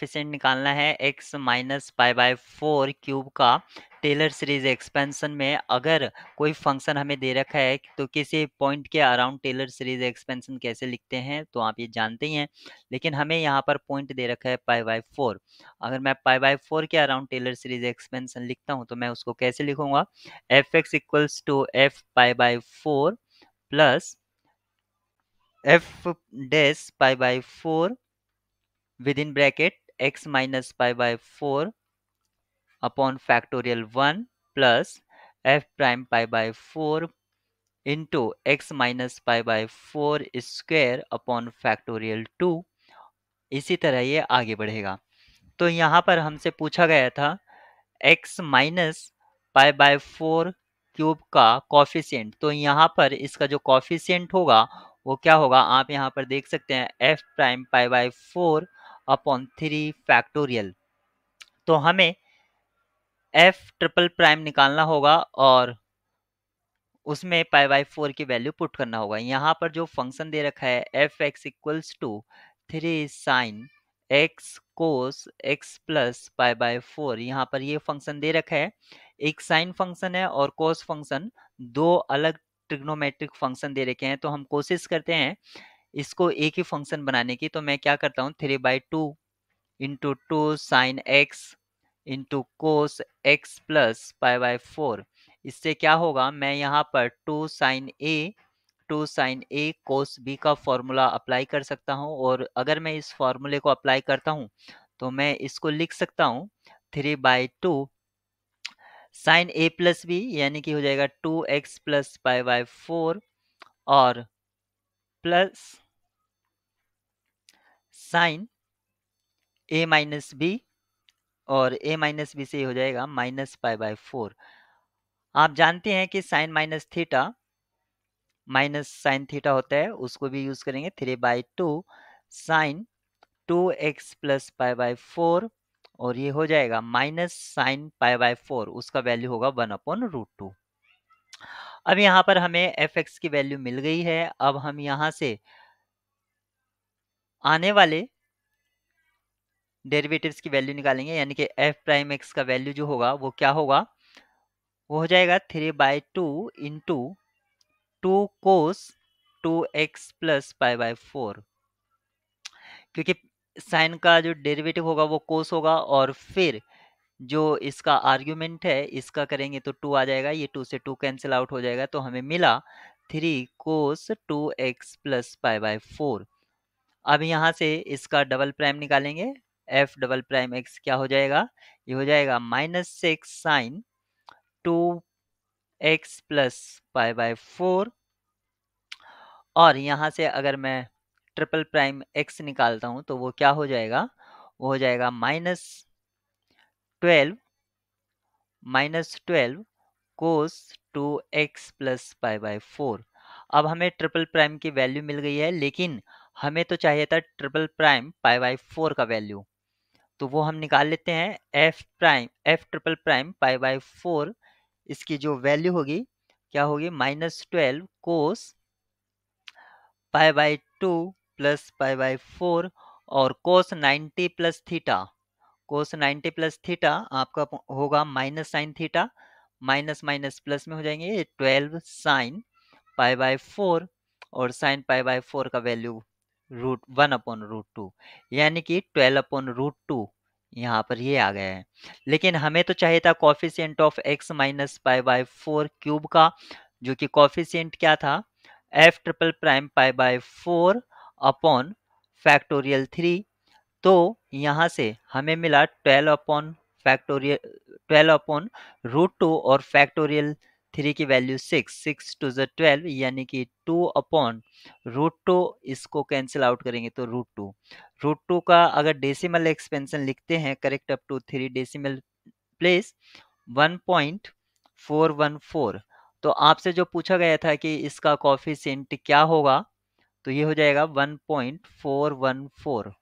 coefficient निकालना है x minus pi by four cube का टेलर सीरीज एक्सपेंशन में अगर कोई फंक्शन हमें दे रखा है तो किसी पॉइंट के अराउंड टेलर सीरीज एक्सपेंशन कैसे लिखते हैं तो आप ये जानते ही हैं लेकिन हमें यहाँ पर पॉइंट दे रखा है पाई बाय फोर अगर मैं पाई बाय फोर के अराउंड टेलर सीरीज एक्सपेंशन लिखता हूँ तो मैं उसको कैसे लिखूंगा f x equals to f pi by four plus f dash pi by four with in bracket x minus pi by four upon factorial one plus f prime pi by 4 into x minus pi by 4 square upon factorial two इसी तरह ये आगे बढ़ेगा तो यहाँ पर हमसे पूछा गया था x minus pi by four cube का कॉफिशियंट तो यहाँ पर इसका जो कॉफिशियंट होगा वो क्या होगा आप यहाँ पर देख सकते हैं f prime pi by four upon three factorial तो हमें एफ ट्रिपल प्राइम निकालना होगा और उसमें पाई बाई फोर की वैल्यू पुट करना होगा यहाँ पर जो फंक्शन दे रखा है f x equals to three sine x cos x plus pi by four यहाँ पर ये फंक्शन दे रखा है एक साइन फंक्शन है और कोस फंक्शन दो अलग ट्रिग्नोमेट्रिक फंक्शन दे रखे हैं तो हम कोशिश करते हैं इसको एक ही फंक्शन बनाने की तो मैं क्या करता हूँ three by two into two sine x into cos x plus five by four इससे क्या होगा मैं यहाँ पर two sine a two sine a cos b का फॉर्मूला अप्लाई कर सकता हूँ और अगर मैं इस फॉर्मूले को अप्लाई करता हूँ तो मैं इसको लिख सकता हूँ three by two sine a plus b यानी कि हो जाएगा two x plus pi by four और plus sine a minus b और ए माइनस बी से हो जाएगा माइनस पाई बाई फोर आप जानते हैं कि sine minus theta minus sine theta होता है उसको भी यूज करेंगे three by two sine two x plus pi by four और ये हो जाएगा minus sine pi by four उसका वैल्यू होगा वन अपॉन रूट टू अब यहाँ पर हमें एफ एक्स की वैल्यू मिल गई है अब हम यहाँ से आने वाले डेरिवेटिव्स की वैल्यू निकालेंगे यानी कि एफ प्राइम एक्स का वैल्यू जो होगा वो क्या होगा वो हो जाएगा three by two into two cos two x plus five by four क्योंकि साइन का जो डेरिवेटिव होगा वो कोस होगा और फिर जो इसका आर्ग्यूमेंट है इसका करेंगे तो टू आ जाएगा ये टू से टू कैंसिल आउट हो जाएगा तो हमें मिला three cos two x plus pi by four अब यहाँ से इसका डबल प्राइम निकालेंगे एफ डबल प्राइम एक्स क्या हो जाएगा ये हो जाएगा minus six sine two x plus pi by four और यहाँ से अगर मैं ट्रिपल प्राइम एक्स निकालता हूँ तो वो क्या हो जाएगा वो हो जाएगा minus twelve minus twelve cos two x plus five by four अब हमें ट्रिपल प्राइम की वैल्यू मिल गई है लेकिन हमें तो चाहिए था triple prime pi by four का वैल्यू तो वो हम निकाल लेते हैं f prime f triple prime pi by four इसकी जो वैल्यू होगी क्या होगी minus twelve cos pi by two plus pi by four और cos ninety plus theta cos 90 plus theta आपका होगा minus sine theta minus minus plus में हो जाएंगे ये twelve sine pi by four और साइन पाई बाय फोर का value root one upon root two यानी कि ट्वेल्व अपॉन रूट टू यहाँ पर ये आ गया है लेकिन हमें तो चाहिए था coefficient of x minus pi by four cube का जो कि कॉफिशियंट क्या था f triple prime pi by four upon factorial three तो यहाँ से हमें मिला twelve upon factorial twelve upon root two और फैक्टोरियल थ्री की वैल्यू सिक्स सिक्स टू ज़ ट्वेल्व यानी कि टू अपॉन रूट टू इसको कैंसिल आउट करेंगे तो रूट टू रूट टू का अगर डेसिमल एक्सपेंशन लिखते हैं correct up to three decimal place one point four one four तो आपसे जो पूछा गया था कि इसका कॉफिशेंट क्या होगा तो ये हो जाएगा one point four one four